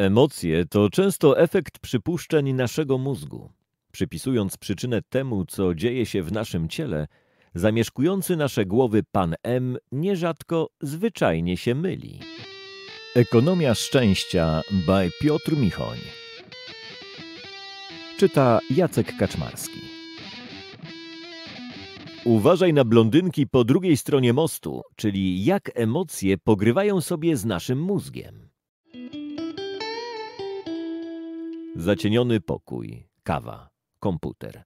Emocje to często efekt przypuszczeń naszego mózgu. Przypisując przyczynę temu, co dzieje się w naszym ciele, zamieszkujący nasze głowy pan M nierzadko zwyczajnie się myli. Ekonomia szczęścia by Piotr Michoń. Czyta Jacek Kaczmarski. Uważaj na blondynki po drugiej stronie mostu, czyli jak emocje pogrywają sobie z naszym mózgiem. Zacieniony pokój, kawa, komputer.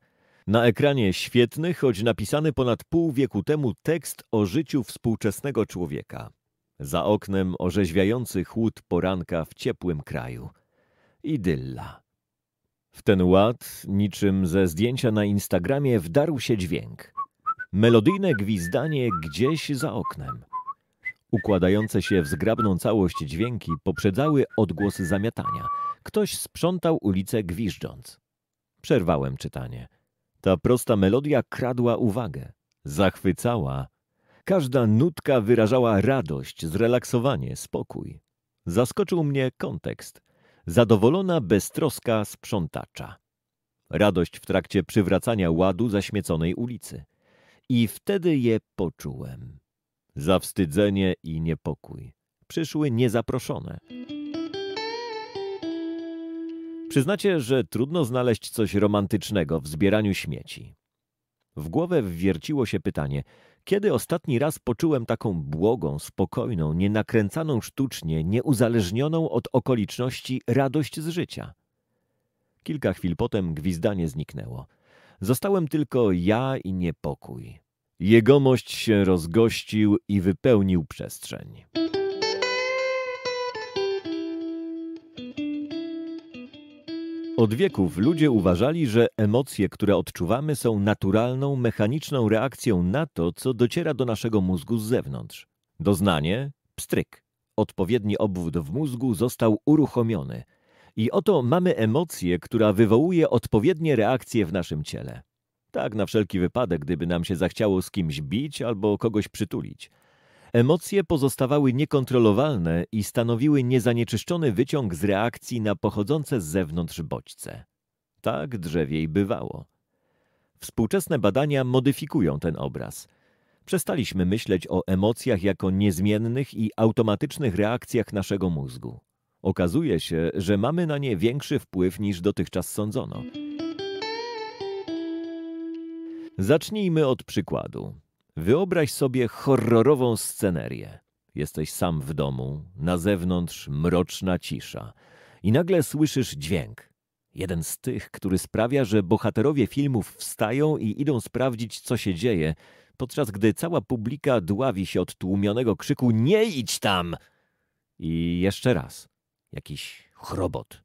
Na ekranie świetny, choć napisany ponad pół wieku temu tekst o życiu współczesnego człowieka. Za oknem orzeźwiający chłód poranka w ciepłym kraju. Idylla. W ten ład, niczym ze zdjęcia na Instagramie, wdarł się dźwięk. Melodyjne gwizdanie gdzieś za oknem. Układające się w zgrabną całość dźwięki poprzedzały odgłosy zamiatania – Ktoś sprzątał ulicę gwiżdżąc. Przerwałem czytanie. Ta prosta melodia kradła uwagę, zachwycała. Każda nutka wyrażała radość, zrelaksowanie, spokój. Zaskoczył mnie kontekst. Zadowolona beztroska sprzątacza. Radość w trakcie przywracania ładu zaśmieconej ulicy. I wtedy je poczułem. Zawstydzenie i niepokój przyszły niezaproszone. Przyznacie, że trudno znaleźć coś romantycznego w zbieraniu śmieci. W głowę wwierciło się pytanie, kiedy ostatni raz poczułem taką błogą, spokojną, nienakręcaną sztucznie, nieuzależnioną od okoliczności radość z życia? Kilka chwil potem gwizdanie zniknęło. Zostałem tylko ja i niepokój. Jegomość się rozgościł i wypełnił przestrzeń. Od wieków ludzie uważali, że emocje, które odczuwamy, są naturalną, mechaniczną reakcją na to, co dociera do naszego mózgu z zewnątrz. Doznanie pstryk. Odpowiedni obwód w mózgu został uruchomiony. I oto mamy emocję, która wywołuje odpowiednie reakcje w naszym ciele. Tak na wszelki wypadek, gdyby nam się zachciało z kimś bić albo kogoś przytulić. Emocje pozostawały niekontrolowalne i stanowiły niezanieczyszczony wyciąg z reakcji na pochodzące z zewnątrz bodźce. Tak drzewiej bywało. Współczesne badania modyfikują ten obraz. Przestaliśmy myśleć o emocjach jako niezmiennych i automatycznych reakcjach naszego mózgu. Okazuje się, że mamy na nie większy wpływ niż dotychczas sądzono. Zacznijmy od przykładu. Wyobraź sobie horrorową scenerię. Jesteś sam w domu, na zewnątrz mroczna cisza i nagle słyszysz dźwięk. Jeden z tych, który sprawia, że bohaterowie filmów wstają i idą sprawdzić, co się dzieje, podczas gdy cała publika dławi się od tłumionego krzyku Nie idź tam! I jeszcze raz. Jakiś chrobot,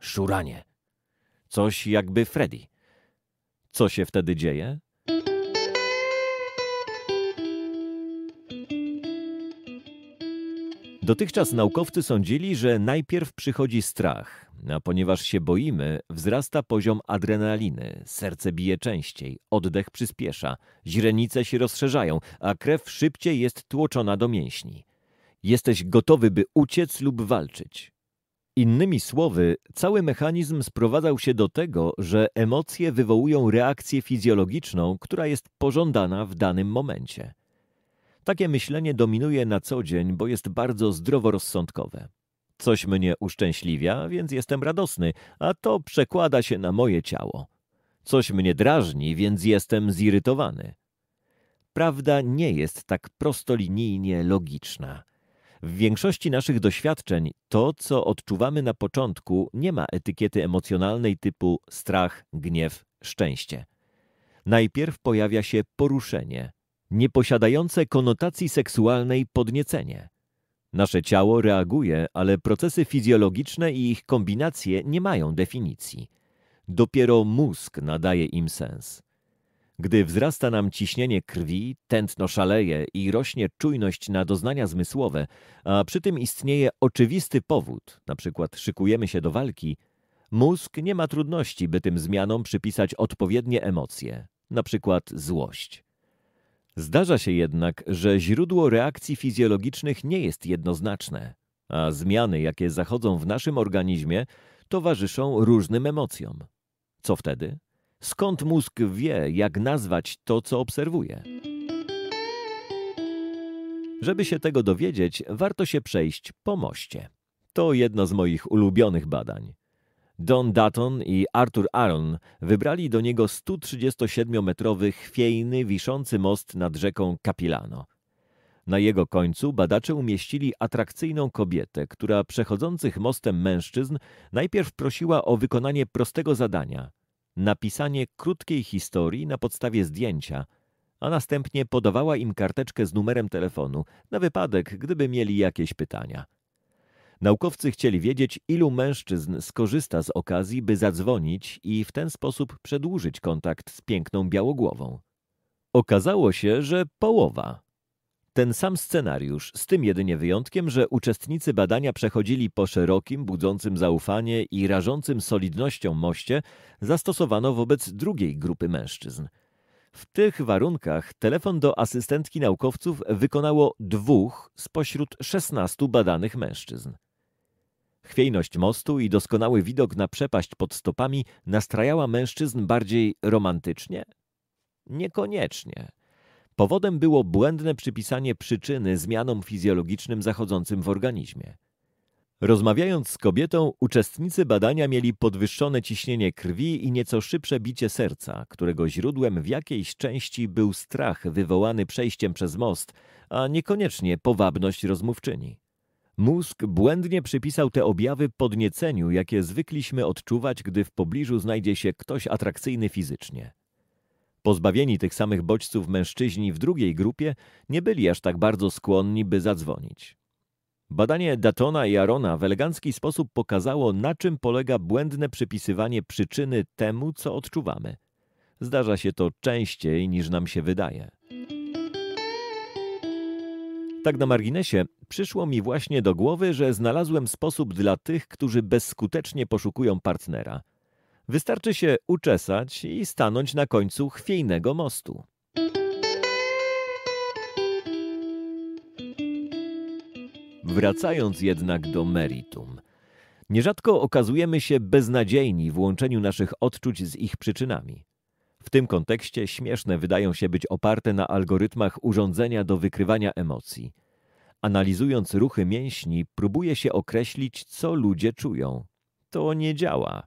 szuranie. Coś jakby Freddy. Co się wtedy dzieje? Dotychczas naukowcy sądzili, że najpierw przychodzi strach, a ponieważ się boimy, wzrasta poziom adrenaliny, serce bije częściej, oddech przyspiesza, źrenice się rozszerzają, a krew szybciej jest tłoczona do mięśni. Jesteś gotowy, by uciec lub walczyć. Innymi słowy, cały mechanizm sprowadzał się do tego, że emocje wywołują reakcję fizjologiczną, która jest pożądana w danym momencie. Takie myślenie dominuje na co dzień, bo jest bardzo zdroworozsądkowe. Coś mnie uszczęśliwia, więc jestem radosny, a to przekłada się na moje ciało. Coś mnie drażni, więc jestem zirytowany. Prawda nie jest tak prostolinijnie logiczna. W większości naszych doświadczeń to, co odczuwamy na początku, nie ma etykiety emocjonalnej typu strach, gniew, szczęście. Najpierw pojawia się poruszenie, nieposiadające konotacji seksualnej podniecenie. Nasze ciało reaguje, ale procesy fizjologiczne i ich kombinacje nie mają definicji. Dopiero mózg nadaje im sens. Gdy wzrasta nam ciśnienie krwi, tętno szaleje i rośnie czujność na doznania zmysłowe, a przy tym istnieje oczywisty powód, np. szykujemy się do walki, mózg nie ma trudności, by tym zmianom przypisać odpowiednie emocje, np. złość. Zdarza się jednak, że źródło reakcji fizjologicznych nie jest jednoznaczne, a zmiany, jakie zachodzą w naszym organizmie, towarzyszą różnym emocjom. Co wtedy? Skąd mózg wie, jak nazwać to, co obserwuje? Żeby się tego dowiedzieć, warto się przejść po moście. To jedno z moich ulubionych badań. Don Dutton i Arthur Aaron wybrali do niego 137-metrowy chwiejny, wiszący most nad rzeką Capilano. Na jego końcu badacze umieścili atrakcyjną kobietę, która przechodzących mostem mężczyzn najpierw prosiła o wykonanie prostego zadania napisanie krótkiej historii na podstawie zdjęcia, a następnie podawała im karteczkę z numerem telefonu na wypadek, gdyby mieli jakieś pytania. Naukowcy chcieli wiedzieć, ilu mężczyzn skorzysta z okazji, by zadzwonić i w ten sposób przedłużyć kontakt z piękną białogłową. Okazało się, że połowa. Ten sam scenariusz, z tym jedynie wyjątkiem, że uczestnicy badania przechodzili po szerokim, budzącym zaufanie i rażącym solidnością moście, zastosowano wobec drugiej grupy mężczyzn. W tych warunkach telefon do asystentki naukowców wykonało dwóch spośród szesnastu badanych mężczyzn. Chwiejność mostu i doskonały widok na przepaść pod stopami nastrajała mężczyzn bardziej romantycznie? Niekoniecznie. Powodem było błędne przypisanie przyczyny zmianom fizjologicznym zachodzącym w organizmie. Rozmawiając z kobietą, uczestnicy badania mieli podwyższone ciśnienie krwi i nieco szybsze bicie serca, którego źródłem w jakiejś części był strach wywołany przejściem przez most, a niekoniecznie powabność rozmówczyni. Mózg błędnie przypisał te objawy podnieceniu, jakie zwykliśmy odczuwać, gdy w pobliżu znajdzie się ktoś atrakcyjny fizycznie. Pozbawieni tych samych bodźców mężczyźni w drugiej grupie nie byli aż tak bardzo skłonni, by zadzwonić. Badanie Datona i Arona w elegancki sposób pokazało, na czym polega błędne przypisywanie przyczyny temu, co odczuwamy. Zdarza się to częściej niż nam się wydaje. Tak na marginesie, przyszło mi właśnie do głowy, że znalazłem sposób dla tych, którzy bezskutecznie poszukują partnera. Wystarczy się uczesać i stanąć na końcu chwiejnego mostu. Wracając jednak do meritum. Nierzadko okazujemy się beznadziejni w łączeniu naszych odczuć z ich przyczynami. W tym kontekście śmieszne wydają się być oparte na algorytmach urządzenia do wykrywania emocji. Analizując ruchy mięśni, próbuje się określić, co ludzie czują. To nie działa.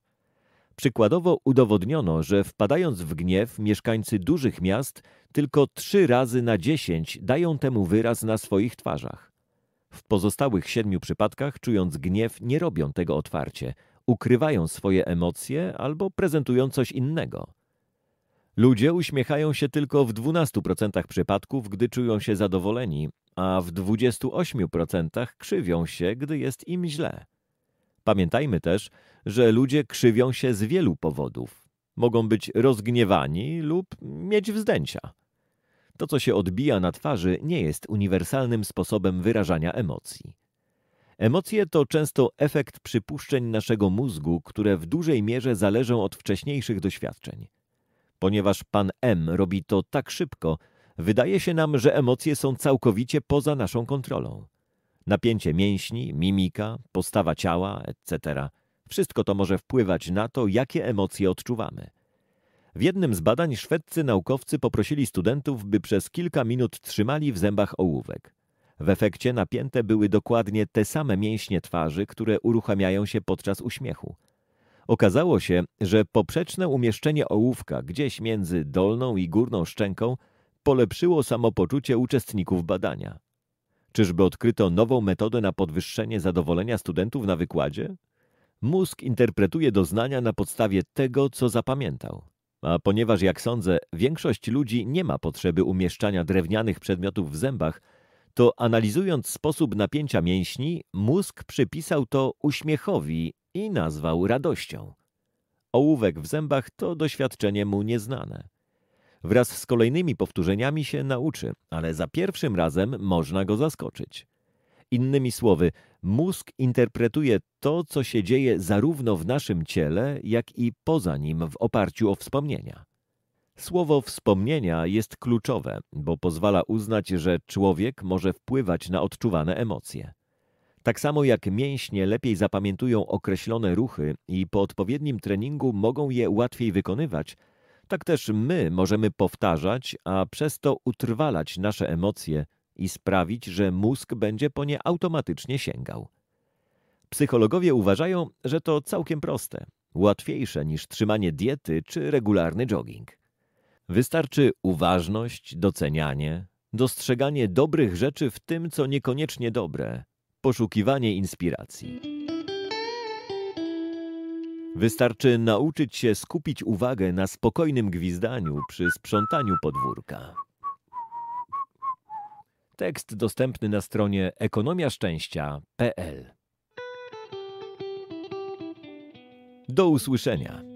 Przykładowo udowodniono, że wpadając w gniew, mieszkańcy dużych miast tylko trzy razy na dziesięć dają temu wyraz na swoich twarzach. W pozostałych siedmiu przypadkach, czując gniew, nie robią tego otwarcie, ukrywają swoje emocje albo prezentują coś innego. Ludzie uśmiechają się tylko w 12% przypadków, gdy czują się zadowoleni, a w 28% krzywią się, gdy jest im źle. Pamiętajmy też, że ludzie krzywią się z wielu powodów. Mogą być rozgniewani lub mieć wzdęcia. To, co się odbija na twarzy, nie jest uniwersalnym sposobem wyrażania emocji. Emocje to często efekt przypuszczeń naszego mózgu, które w dużej mierze zależą od wcześniejszych doświadczeń. Ponieważ pan M robi to tak szybko, wydaje się nam, że emocje są całkowicie poza naszą kontrolą. Napięcie mięśni, mimika, postawa ciała, etc. Wszystko to może wpływać na to, jakie emocje odczuwamy. W jednym z badań szwedcy naukowcy poprosili studentów, by przez kilka minut trzymali w zębach ołówek. W efekcie napięte były dokładnie te same mięśnie twarzy, które uruchamiają się podczas uśmiechu. Okazało się, że poprzeczne umieszczenie ołówka gdzieś między dolną i górną szczęką polepszyło samopoczucie uczestników badania. Czyżby odkryto nową metodę na podwyższenie zadowolenia studentów na wykładzie? Mózg interpretuje doznania na podstawie tego, co zapamiętał. A ponieważ, jak sądzę, większość ludzi nie ma potrzeby umieszczania drewnianych przedmiotów w zębach, to analizując sposób napięcia mięśni, mózg przypisał to uśmiechowi i nazwał radością. Ołówek w zębach to doświadczenie mu nieznane. Wraz z kolejnymi powtórzeniami się nauczy, ale za pierwszym razem można go zaskoczyć. Innymi słowy, mózg interpretuje to, co się dzieje zarówno w naszym ciele, jak i poza nim w oparciu o wspomnienia. Słowo wspomnienia jest kluczowe, bo pozwala uznać, że człowiek może wpływać na odczuwane emocje. Tak samo jak mięśnie lepiej zapamiętują określone ruchy i po odpowiednim treningu mogą je łatwiej wykonywać, tak też my możemy powtarzać, a przez to utrwalać nasze emocje i sprawić, że mózg będzie po nie automatycznie sięgał. Psychologowie uważają, że to całkiem proste, łatwiejsze niż trzymanie diety czy regularny jogging. Wystarczy uważność, docenianie, dostrzeganie dobrych rzeczy w tym, co niekoniecznie dobre, Poszukiwanie inspiracji. Wystarczy nauczyć się skupić uwagę na spokojnym gwizdaniu przy sprzątaniu podwórka. Tekst dostępny na stronie ekonomiaszczęścia.pl. Do usłyszenia.